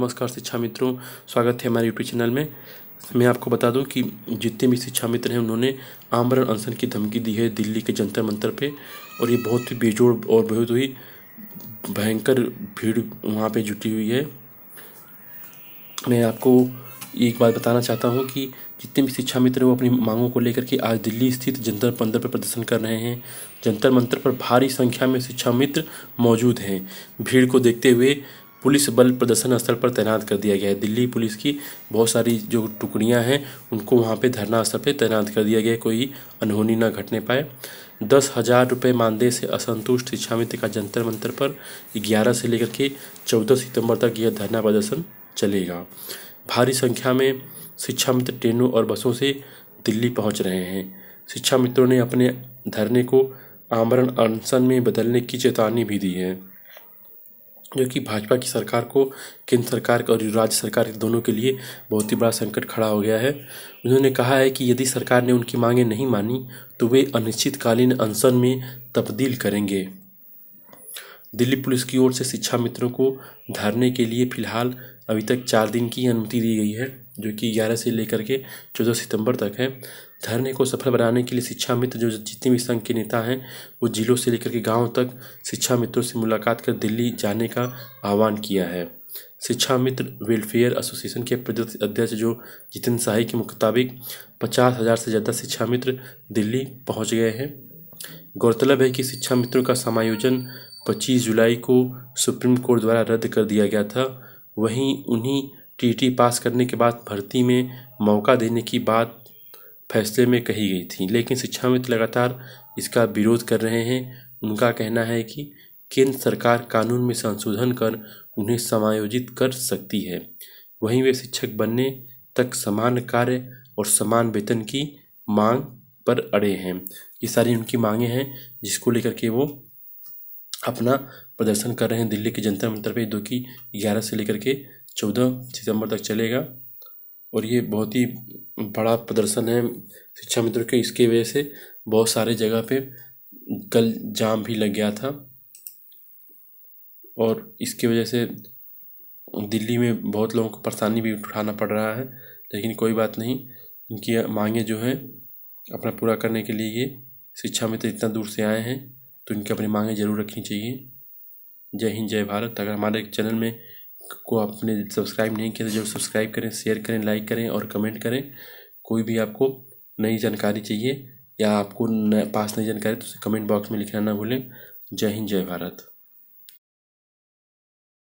नमस्कार शिक्षा मित्रों स्वागत है हमारे यूट्यूब चैनल में मैं आपको बता दूं कि जितने भी शिक्षा मित्र हैं उन्होंने आमरण अनशन की धमकी दी है दिल्ली के जंतर मंतर पे और ये बहुत ही बेजोड़ और बहुत ही भयंकर भीड़ वहाँ पे जुटी हुई है मैं आपको एक बात बताना चाहता हूँ कि जितने भी शिक्षा मित्र हैं वो अपनी मांगों को लेकर के आज दिल्ली स्थित जंतर मंतर पर प्रदर्शन कर रहे हैं जंतर मंतर पर भारी संख्या में शिक्षा मित्र मौजूद हैं भीड़ को देखते हुए पुलिस बल प्रदर्शन स्थल पर तैनात कर दिया गया है दिल्ली पुलिस की बहुत सारी जो टुकड़ियां हैं उनको वहां पे धरना स्थल पे तैनात कर दिया गया कोई अनहोनी ना घटने पाए दस हज़ार रुपये मानदेय से असंतुष्ट शिक्षामित्र का जंतर मंतर पर ग्यारह से लेकर के चौदह सितंबर तक यह धरना प्रदर्शन चलेगा भारी संख्या में शिक्षा मित्र ट्रेनों और बसों से दिल्ली पहुंच रहे हैं शिक्षा मित्रों ने अपने धरने को आमरण अनशन में बदलने की चेतावनी भी दी है जो कि भाजपा की सरकार को केंद्र सरकार और राज्य सरकार दोनों के लिए बहुत ही बड़ा संकट खड़ा हो गया है उन्होंने कहा है कि यदि सरकार ने उनकी मांगें नहीं मानी तो वे अनिश्चितकालीन अनशन में तब्दील करेंगे दिल्ली पुलिस की ओर से शिक्षा मित्रों को धरने के लिए फिलहाल अभी तक चार दिन की अनुमति दी गई है जो कि ग्यारह से लेकर के चौदह सितंबर तक है धरने को सफल बनाने के लिए शिक्षा मित्र जो जितने भी संघ के नेता हैं वो जिलों से लेकर के गाँव तक शिक्षा मित्रों से मुलाकात कर दिल्ली जाने का आह्वान किया है शिक्षा मित्र वेलफेयर एसोसिएशन के प्रदेश अध्यक्ष जो जितिन शाही के मुताबिक पचास हज़ार से ज़्यादा शिक्षा मित्र दिल्ली पहुंच गए हैं गौरतलब है कि शिक्षा मित्रों का समायोजन 25 जुलाई को सुप्रीम कोर्ट द्वारा रद्द कर दिया गया था वहीं उन्हीं टीटी पास करने के बाद भर्ती में मौका देने की बात फैसले में कही गई थी लेकिन शिक्षाविद तो लगातार इसका विरोध कर रहे हैं उनका कहना है कि केंद्र सरकार कानून में संशोधन कर उन्हें समायोजित कर सकती है वहीं वे शिक्षक बनने तक समान कार्य और समान वेतन की मांग पर अड़े हैं ये सारी उनकी मांगे हैं जिसको लेकर के वो अपना प्रदर्शन कर रहे हैं दिल्ली के जंतर मंतर पर दो की ग्यारह से लेकर के चौदह सितंबर तक चलेगा और ये बहुत ही बड़ा प्रदर्शन है शिक्षा मित्र के इसके वजह से बहुत सारे जगह पे कल जाम भी लग गया था और इसके वजह से दिल्ली में बहुत लोगों को परेशानी भी उठाना पड़ रहा है लेकिन कोई बात नहीं इनकी मांगे जो हैं अपना पूरा करने के लिए ये शिक्षा मित्र इतना दूर से आए हैं तो इनकी अपनी मांगें ज़रूर रखनी चाहिए जय हिंद जय भारत अगर हमारे चैनल में को आपने सब्सक्राइब नहीं किया तो जरूर सब्सक्राइब करें शेयर करें लाइक करें और कमेंट करें कोई भी आपको नई जानकारी चाहिए या आपको पास नई जानकारी तो कमेंट बॉक्स में लिखना ना भूलें जय हिंद जय भारत